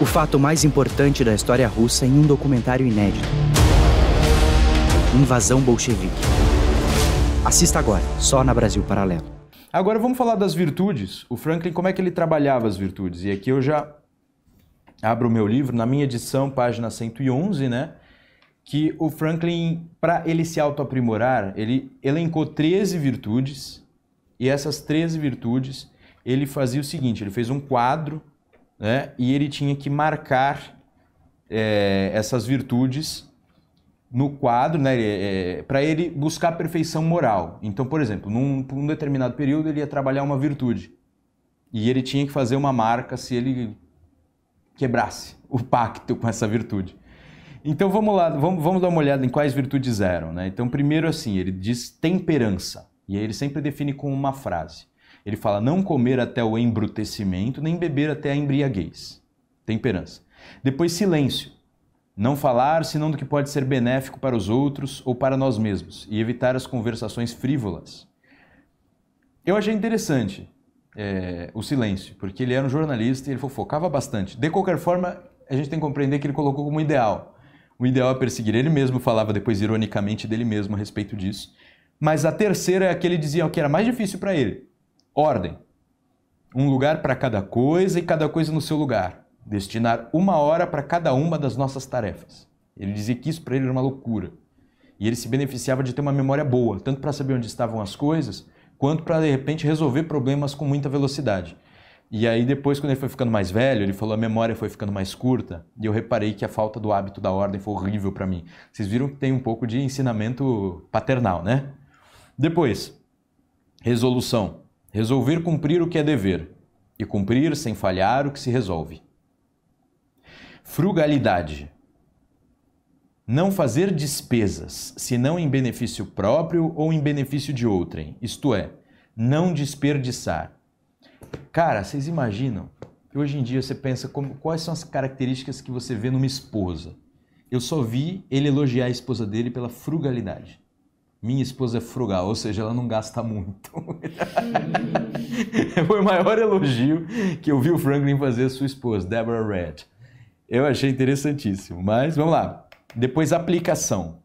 o fato mais importante da história russa em um documentário inédito. Invasão bolchevique. Assista agora, só na Brasil Paralelo. Agora vamos falar das virtudes. O Franklin, como é que ele trabalhava as virtudes? E aqui eu já abro o meu livro, na minha edição, página 111, né? Que o Franklin, para ele se autoaprimorar, ele elencou 13 virtudes. E essas 13 virtudes, ele fazia o seguinte, ele fez um quadro né? e ele tinha que marcar é, essas virtudes no quadro, né? É, para ele buscar perfeição moral. Então, por exemplo, num, num determinado período ele ia trabalhar uma virtude e ele tinha que fazer uma marca se ele quebrasse o pacto com essa virtude. Então vamos lá, vamos, vamos dar uma olhada em quais virtudes eram, né? Então primeiro assim, ele diz temperança, e aí ele sempre define com uma frase. Ele fala: não comer até o embrutecimento, nem beber até a embriaguez. Temperança. Depois, silêncio. Não falar senão do que pode ser benéfico para os outros ou para nós mesmos, e evitar as conversações frívolas. Eu achei interessante é, o silêncio, porque ele era um jornalista e ele fofocava bastante. De qualquer forma, a gente tem que compreender que ele colocou como ideal. O ideal é perseguir ele mesmo, falava depois ironicamente dele mesmo a respeito disso. Mas a terceira é a que ele dizia que era mais difícil para ele, Ordem: um lugar para cada coisa e cada coisa no seu lugar. Destinar uma hora para cada uma das nossas tarefas. Ele dizia que isso para ele era uma loucura. E ele se beneficiava de ter uma memória boa, tanto para saber onde estavam as coisas, quanto para de repente resolver problemas com muita velocidade. E aí depois, quando ele foi ficando mais velho, ele falou a memória foi ficando mais curta e eu reparei que a falta do hábito da ordem foi horrível para mim. Vocês viram que tem um pouco de ensinamento paternal, né? Depois, resolução. Resolver cumprir o que é dever e cumprir sem falhar o que se resolve. Frugalidade. Não fazer despesas, senão em benefício próprio ou em benefício de outrem, isto é, não desperdiçar. Cara, vocês imaginam? Hoje em dia você pensa como, quais são as características que você vê numa esposa. Eu só vi ele elogiar a esposa dele pela frugalidade. Minha esposa é frugal, ou seja, ela não gasta muito. Hum. Foi o maior elogio que eu vi o Franklin fazer à sua esposa, Deborah Red. Eu achei interessantíssimo, mas vamos lá. Depois, aplicação.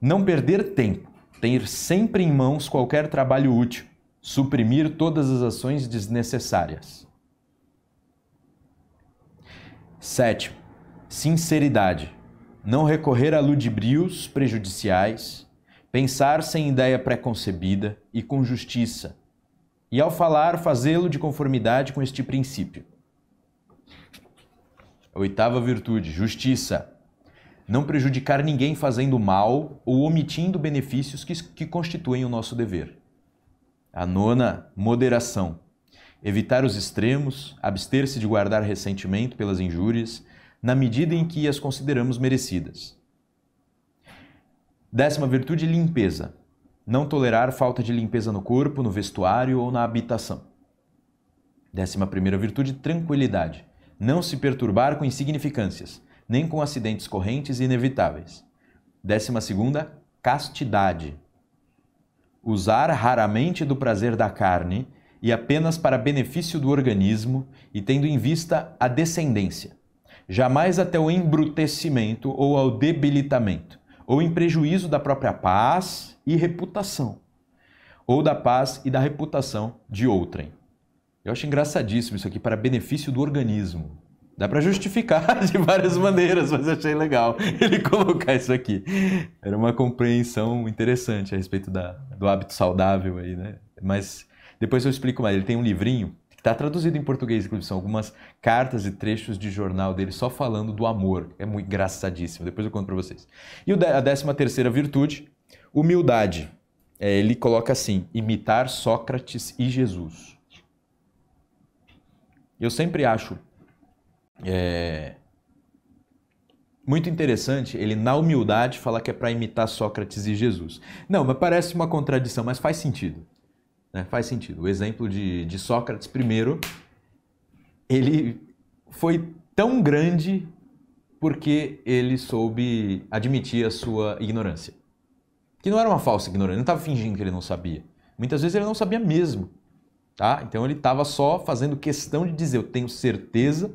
Não perder tempo. Ter sempre em mãos qualquer trabalho útil. Suprimir todas as ações desnecessárias. Sétimo, sinceridade não recorrer a ludibrios prejudiciais, pensar sem ideia preconcebida e com justiça, e ao falar, fazê-lo de conformidade com este princípio. oitava virtude, justiça. Não prejudicar ninguém fazendo mal ou omitindo benefícios que, que constituem o nosso dever. A nona, moderação. Evitar os extremos, abster-se de guardar ressentimento pelas injúrias, na medida em que as consideramos merecidas. Décima virtude, limpeza. Não tolerar falta de limpeza no corpo, no vestuário ou na habitação. Décima primeira virtude, tranquilidade. Não se perturbar com insignificâncias, nem com acidentes correntes e inevitáveis. Décima segunda, castidade. Usar raramente do prazer da carne e apenas para benefício do organismo e tendo em vista a descendência jamais até o embrutecimento ou ao debilitamento, ou em prejuízo da própria paz e reputação, ou da paz e da reputação de outrem. Eu acho engraçadíssimo isso aqui, para benefício do organismo. Dá para justificar de várias maneiras, mas achei legal ele colocar isso aqui. Era uma compreensão interessante a respeito da, do hábito saudável aí, né? Mas depois eu explico mais. Ele tem um livrinho Está traduzido em português, inclusive, são algumas cartas e trechos de jornal dele só falando do amor. É muito engraçadíssimo, depois eu conto para vocês. E a décima terceira virtude, humildade. É, ele coloca assim, imitar Sócrates e Jesus. Eu sempre acho é, muito interessante ele, na humildade, falar que é para imitar Sócrates e Jesus. Não, mas parece uma contradição, mas faz sentido. Né? Faz sentido. O exemplo de, de Sócrates, primeiro, ele foi tão grande porque ele soube admitir a sua ignorância. Que não era uma falsa ignorância, ele não estava fingindo que ele não sabia. Muitas vezes ele não sabia mesmo. Tá? Então ele estava só fazendo questão de dizer: Eu tenho certeza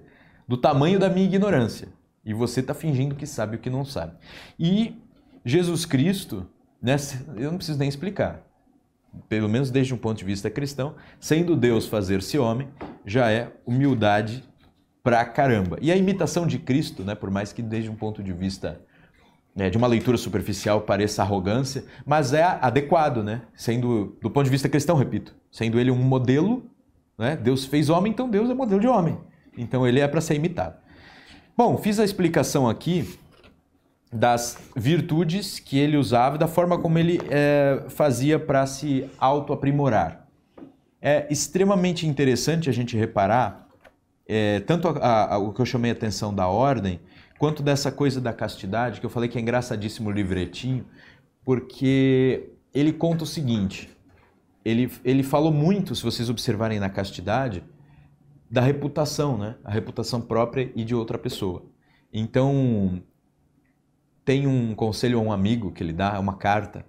do tamanho da minha ignorância. E você está fingindo que sabe o que não sabe. E Jesus Cristo, né, eu não preciso nem explicar, pelo menos desde um ponto de vista cristão, sendo Deus fazer-se homem, já é humildade pra caramba. E a imitação de Cristo, né, por mais que desde um ponto de vista né, de uma leitura superficial pareça arrogância, mas é adequado, né? Sendo do ponto de vista cristão, repito, sendo ele um modelo, né? Deus fez homem, então Deus é modelo de homem. Então ele é para ser imitado. Bom, fiz a explicação aqui das virtudes que ele usava e da forma como ele é, fazia para se auto aprimorar É extremamente interessante a gente reparar é, tanto a, a, a, o que eu chamei a atenção da ordem, quanto dessa coisa da castidade, que eu falei que é engraçadíssimo o livretinho, porque ele conta o seguinte: ele, ele falou muito, se vocês observarem na castidade, da reputação, né? a reputação própria e de outra pessoa. Então, tem um conselho a um amigo que ele dá, é uma carta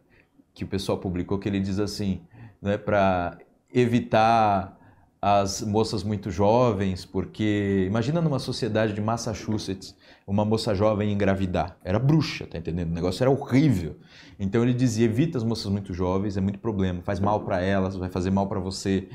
que o pessoal publicou, que ele diz assim, né, para evitar as moças muito jovens, porque imagina numa sociedade de Massachusetts, uma moça jovem engravidar. Era bruxa, tá entendendo? O negócio era horrível. Então ele dizia: evita as moças muito jovens, é muito problema, faz mal para elas, vai fazer mal para você.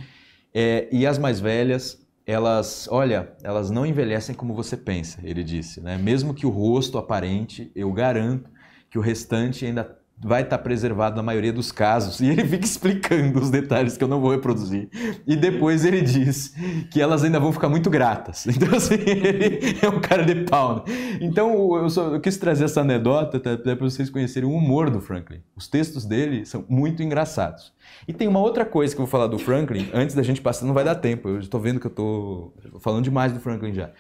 É, e as mais velhas, elas, olha, elas não envelhecem como você pensa, ele disse. Né? Mesmo que o rosto aparente, eu garanto que o restante ainda vai estar preservado na maioria dos casos. E ele fica explicando os detalhes que eu não vou reproduzir. E depois ele diz que elas ainda vão ficar muito gratas. Então, assim, ele é um cara de pau. Né? Então, eu, só, eu quis trazer essa anedota para vocês conhecerem o humor do Franklin. Os textos dele são muito engraçados. E tem uma outra coisa que eu vou falar do Franklin, antes da gente passar, não vai dar tempo. Eu estou vendo que eu estou falando demais do Franklin já.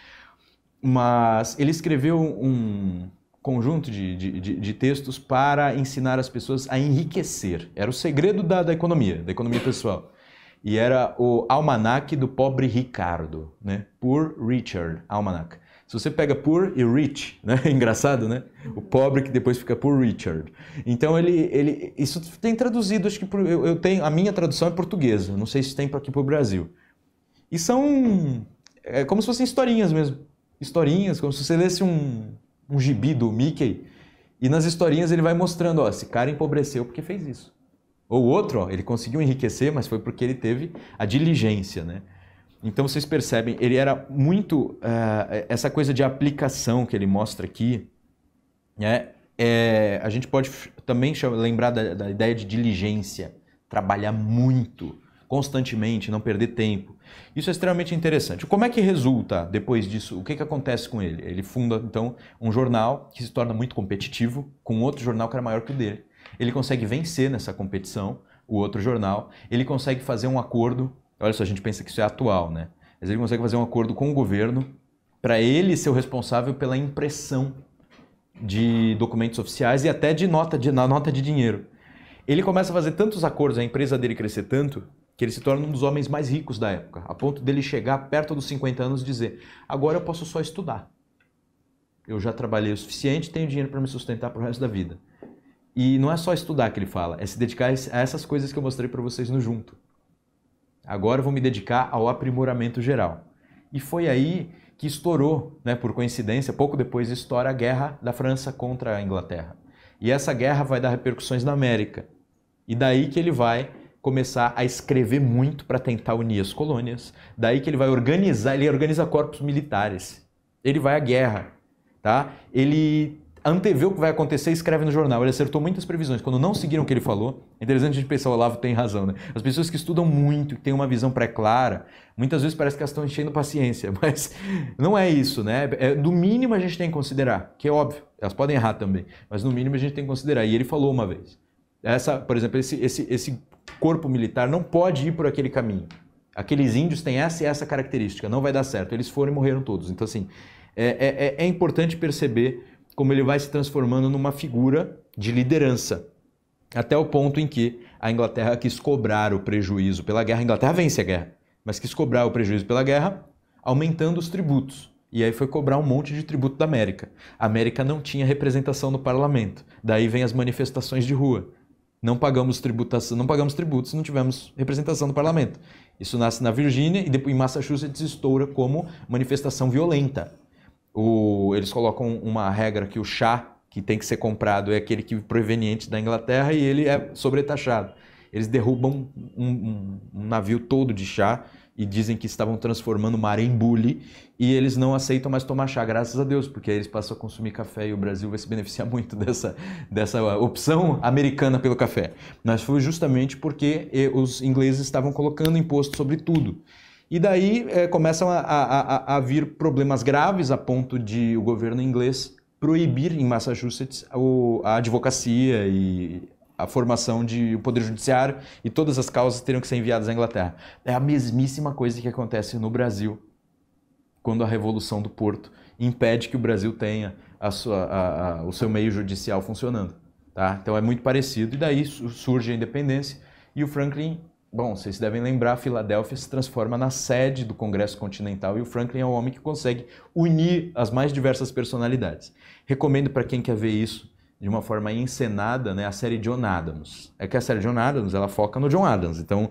Mas ele escreveu um, conjunto de, de, de, de, textos para ensinar as pessoas a enriquecer. Era o segredo da, da economia, da economia pessoal. E era o Almanac do Pobre Ricardo, né? Poor Richard Almanac. Se você pega poor e rich, né? Engraçado, né? O pobre que depois fica poor Richard. Então ele, ele isso tem traduzido, acho que por, eu, eu, tenho a minha tradução é portuguesa. Não sei se tem por aqui para o Brasil. E são é como se fossem historinhas mesmo, historinhas, como se você lesse um um gibi do Mickey, e nas historinhas ele vai mostrando, ó, esse cara empobreceu porque fez isso. Ou outro, ó, ele conseguiu enriquecer, mas foi porque ele teve a diligência, né? Então vocês percebem, ele era muito uh, essa coisa de aplicação que ele mostra aqui, né? É, a gente pode também lembrar da, da ideia de diligência, trabalhar muito, constantemente, não perder tempo. Isso é extremamente interessante. Como é que resulta depois disso? O que, que acontece com ele? Ele funda, então, um jornal que se torna muito competitivo com outro jornal que era maior que o dele. Ele consegue vencer nessa competição, o outro jornal. Ele consegue fazer um acordo. Olha só, a gente pensa que isso é atual, né? Mas ele consegue fazer um acordo com o governo para ele ser o responsável pela impressão de documentos oficiais e até de nota de, na nota de dinheiro. Ele começa a fazer tantos acordos, a empresa dele crescer tanto, que ele se torna um dos homens mais ricos da época, a ponto dele chegar perto dos 50 anos e dizer: agora eu posso só estudar. Eu já trabalhei o suficiente, tenho dinheiro para me sustentar para o resto da vida. E não é só estudar que ele fala, é se dedicar a essas coisas que eu mostrei para vocês no junto. Agora eu vou me dedicar ao aprimoramento geral. E foi aí que estourou, né, por coincidência, pouco depois estoura a guerra da França contra a Inglaterra. E essa guerra vai dar repercussões na América. E daí que ele vai começar a escrever muito para tentar unir as colônias. Daí que ele vai organizar, ele organiza corpos militares. Ele vai à guerra, tá? Ele antevê o que vai acontecer e escreve no jornal. Ele acertou muitas previsões. Quando não seguiram o que ele falou, é interessante a gente pensar, o Olavo tem razão, né? As pessoas que estudam muito, que têm uma visão pré-clara, muitas vezes parece que elas estão enchendo paciência, mas não é isso, né? É, do mínimo a gente tem que considerar, que é óbvio, elas podem errar também, mas no mínimo a gente tem que considerar. E ele falou uma vez, essa, por exemplo, esse, esse, esse corpo militar não pode ir por aquele caminho. Aqueles índios têm essa e essa característica, não vai dar certo. Eles foram e morreram todos. Então, assim, é, é, é, é importante perceber como ele vai se transformando numa figura de liderança, até o ponto em que a Inglaterra quis cobrar o prejuízo pela guerra. A Inglaterra vence a guerra, mas quis cobrar o prejuízo pela guerra, aumentando os tributos. E aí foi cobrar um monte de tributo da América. A América não tinha representação no parlamento. Daí vem as manifestações de rua não pagamos tributação, não pagamos tributos, não tivemos representação no parlamento. Isso nasce na Virgínia e depois em Massachusetts estoura como manifestação violenta. O, eles colocam uma regra que o chá que tem que ser comprado é aquele que é proveniente da Inglaterra e ele é sobretaxado. Eles derrubam um, um, um navio todo de chá e dizem que estavam transformando o em bule e eles não aceitam mais tomar chá, graças a Deus, porque aí eles passam a consumir café e o Brasil vai se beneficiar muito dessa, dessa opção americana pelo café. Mas foi justamente porque eh, os ingleses estavam colocando imposto sobre tudo. E daí é, começam a, a, a vir problemas graves a ponto de o governo inglês proibir em Massachusetts a advocacia e a formação de o poder judiciário e todas as causas teriam que ser enviadas à Inglaterra. É a mesmíssima coisa que acontece no Brasil quando a Revolução do Porto impede que o Brasil tenha a sua, a, a, o seu meio judicial funcionando. Tá? Então é muito parecido, e daí surge a independência e o Franklin. Bom, vocês devem lembrar, Filadélfia se transforma na sede do Congresso Continental e o Franklin é o homem que consegue unir as mais diversas personalidades. Recomendo para quem quer ver isso de uma forma encenada né, a série John Adams. É que a série John Adams ela foca no John Adams. Então,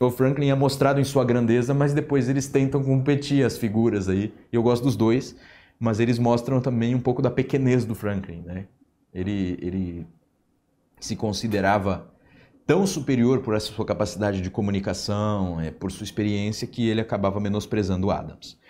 o Franklin é mostrado em sua grandeza, mas depois eles tentam competir as figuras aí. E eu gosto dos dois, mas eles mostram também um pouco da pequenez do Franklin. Né? Ele, ele se considerava tão superior por essa sua capacidade de comunicação, é, por sua experiência, que ele acabava menosprezando o Adams.